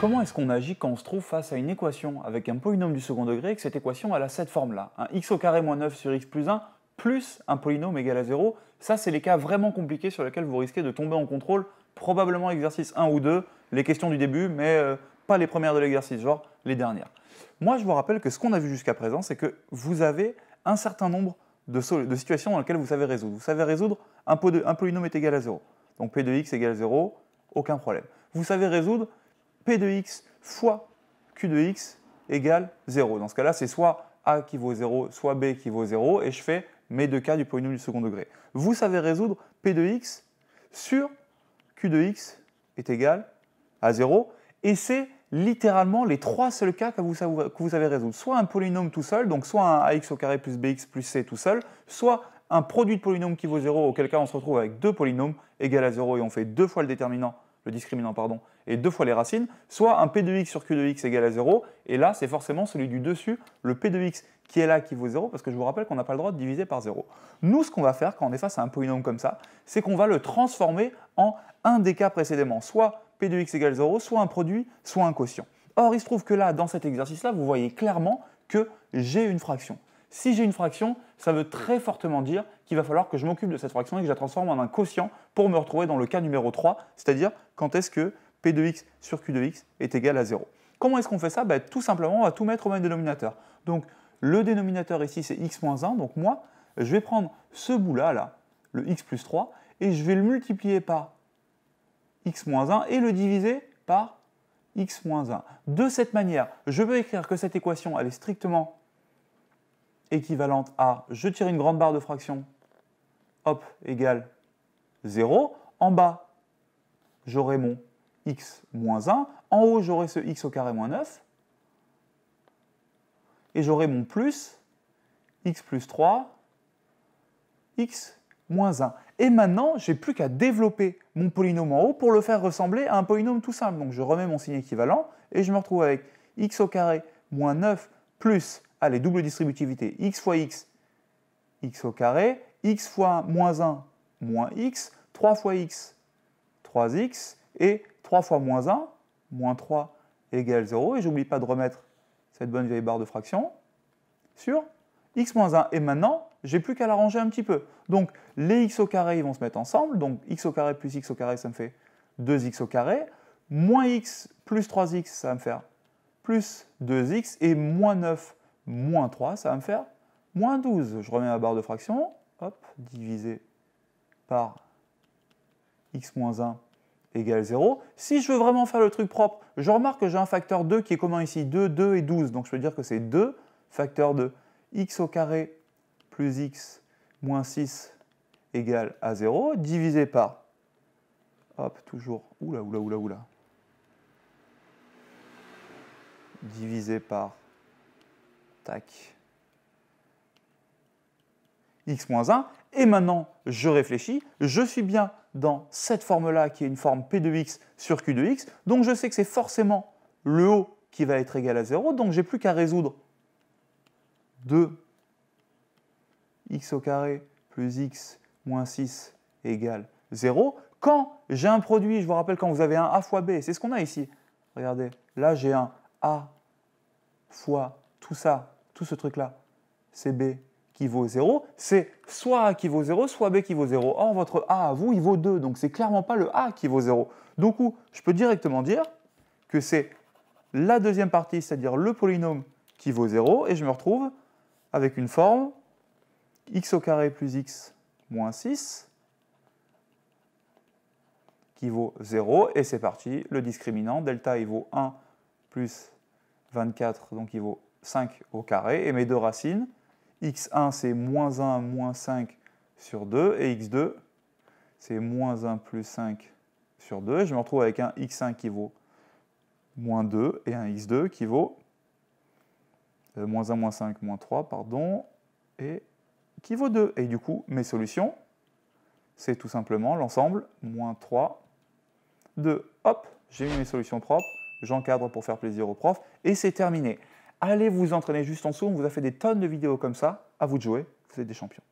Comment est-ce qu'on agit quand on se trouve face à une équation avec un polynôme du second degré et que cette équation elle a cette forme-là Un x au carré moins 9 sur x plus 1 plus un polynôme égal à 0. Ça, c'est les cas vraiment compliqués sur lesquels vous risquez de tomber en contrôle, probablement exercice 1 ou 2, les questions du début, mais euh, pas les premières de l'exercice, genre les dernières. Moi, je vous rappelle que ce qu'on a vu jusqu'à présent, c'est que vous avez un certain nombre de, situations dans lesquelles vous savez résoudre. Vous savez résoudre un, un polynôme est égal à 0. Donc p de x à 0, aucun problème. Vous savez résoudre P de x fois Q de x égale 0. Dans ce cas-là, c'est soit A qui vaut 0, soit B qui vaut 0, et je fais mes deux cas du polynôme du second degré. Vous savez résoudre P de x sur Q de x est égal à 0, et c'est littéralement les trois seuls cas que vous, savez, que vous, savez résoudre. Soit un polynôme tout seul, donc soit un ax au carré plus bx plus c tout seul, soit un produit de polynôme qui vaut 0, auquel cas on se retrouve avec deux polynômes égal à 0 et on fait deux fois le déterminant, le discriminant, pardon, et deux fois les racines, soit un p de x sur q de x égale à 0, et là c'est forcément celui du dessus, le p de x qui est là qui vaut 0, parce que je vous rappelle qu'on n'a pas le droit de diviser par 0. Nous, ce qu'on va faire quand on est face à un polynôme comme ça, c'est qu'on va le transformer en un des cas précédemment, soit p de x égale 0, soit un produit, soit un quotient. Or, il se trouve que là, dans cet exercice-là, vous voyez clairement que j'ai une fraction. Si j'ai une fraction, ça veut mm. très fortement dire qu'il va falloir que je m'occupe de cette fraction et que je la transforme en un quotient pour me retrouver dans le cas numéro 3, c'est-à-dire quand est-ce que P de x sur Q de x est égal à 0. Comment est-ce qu'on fait ça ben, Tout simplement, on va tout mettre au même dénominateur. Donc, le dénominateur ici, c'est x-1, donc moi, je vais prendre ce bout-là, là, le x plus 3, et je vais le multiplier par x-1 moins et le diviser par x-1. De cette manière, je peux écrire que cette équation, elle est strictement équivalente à je tire une grande barre de fraction, hop, égale 0. En bas, j'aurai mon x moins 1. En haut, j'aurai ce x au carré moins 9. Et j'aurai mon plus, x plus 3, x moins 1. Et maintenant, j'ai plus qu'à développer mon polynôme en haut pour le faire ressembler à un polynôme tout simple. Donc je remets mon signe équivalent et je me retrouve avec x au carré moins 9 plus Allez, ah, double distributivité, x fois x, x au carré, x fois moins 1, moins x, 3 fois x, 3x, et 3 fois moins 1, moins 3 égale 0. Et j'oublie pas de remettre cette bonne vieille barre de fraction sur x moins 1. Et maintenant, j'ai plus qu'à l'arranger un petit peu. Donc les x au carré, ils vont se mettre ensemble. Donc x au carré plus x au carré, ça me fait 2x au carré. Moins x plus 3x, ça va me faire plus 2x. Et moins 9 moins 3, ça va me faire moins 12. Je remets ma barre de fraction, hop, divisé par x moins 1 égale 0. Si je veux vraiment faire le truc propre, je remarque que j'ai un facteur 2 qui est commun ici, 2, 2 et 12. Donc je peux dire que c'est 2 facteur de x au carré plus x moins 6 égale à 0, divisé par, hop, toujours, oula, oula, oula, oula, divisé par X X-1. Et maintenant, je réfléchis. Je suis bien dans cette forme-là qui est une forme P de X sur Q de X. Donc je sais que c'est forcément le haut qui va être égal à 0. Donc j'ai plus qu'à résoudre 2 x au carré plus x moins 6 égale 0. Quand j'ai un produit, je vous rappelle quand vous avez un a fois b, c'est ce qu'on a ici. Regardez, là j'ai un a fois tout ça tout ce truc-là, c'est B qui vaut 0, c'est soit A qui vaut 0, soit B qui vaut 0. Or, votre A à vous, il vaut 2, donc c'est clairement pas le A qui vaut 0. Donc, je peux directement dire que c'est la deuxième partie, c'est-à-dire le polynôme qui vaut 0, et je me retrouve avec une forme x au carré plus x moins 6 qui vaut 0, et c'est parti, le discriminant, delta il vaut 1 plus 24, donc il vaut 5 au carré, et mes deux racines, x1 c'est moins 1 moins 5 sur 2, et x2 c'est moins 1 plus 5 sur 2, je me retrouve avec un x1 qui vaut moins 2 et un x2 qui vaut euh, moins 1 moins 5 moins 3, pardon, et qui vaut 2. Et du coup, mes solutions, c'est tout simplement l'ensemble moins 3, 2. Hop, j'ai mis mes solutions propres, j'encadre pour faire plaisir au prof et c'est terminé. Allez vous entraîner juste en dessous, on vous a fait des tonnes de vidéos comme ça, à vous de jouer, vous êtes des champions.